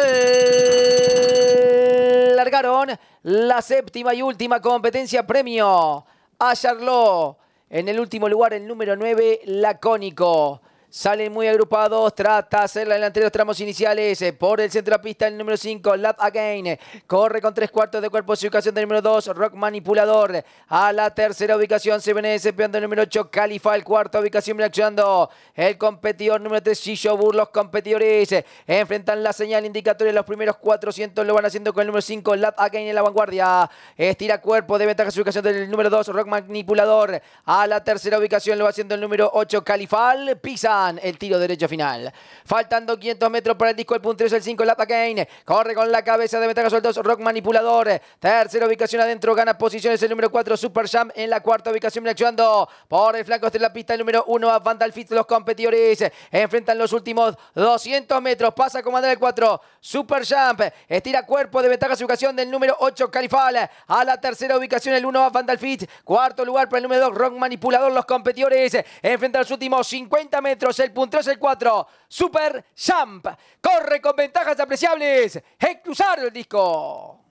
Eh, largaron la séptima y última competencia premio a Charlot. En el último lugar, el número 9, Lacónico. Salen muy agrupados, trata de hacer la delantera de los tramos iniciales eh, por el centro de la pista, el número 5, Lat Again. Corre con tres cuartos de cuerpo su ubicación del número 2, Rock Manipulador. A la tercera ubicación se viene desempeñando el número 8, Califal. El cuarto ubicación reaccionando el competidor número 3, Shishobur. Los competidores eh, enfrentan la señal indicatoria. Los primeros 400 lo van haciendo con el número 5, Lat Again en la vanguardia. Estira cuerpo de ventaja su ubicación del número 2, Rock Manipulador. A la tercera ubicación lo va haciendo el número 8, Califal. Pisa el tiro derecho final. Faltando 500 metros para el disco, el puntero es el 5, el Kane. Corre con la cabeza de ventaja dos Rock Manipulador. Tercera ubicación adentro, gana posiciones el número 4, Super jump En la cuarta ubicación, actuando por el flanco de la pista, el número 1, a Vandal Fit, los competidores. Enfrentan los últimos 200 metros, pasa comandante el 4, Super Jump. Estira cuerpo de ventaja su ubicación del número 8, Califal. A la tercera ubicación, el 1, a Vandal Fit. Cuarto lugar para el número 2, Rock Manipulador, los competidores. Enfrentan los últimos 50 metros es El punto es el 4. Super Jump. Corre con ventajas apreciables. Es cruzar el disco.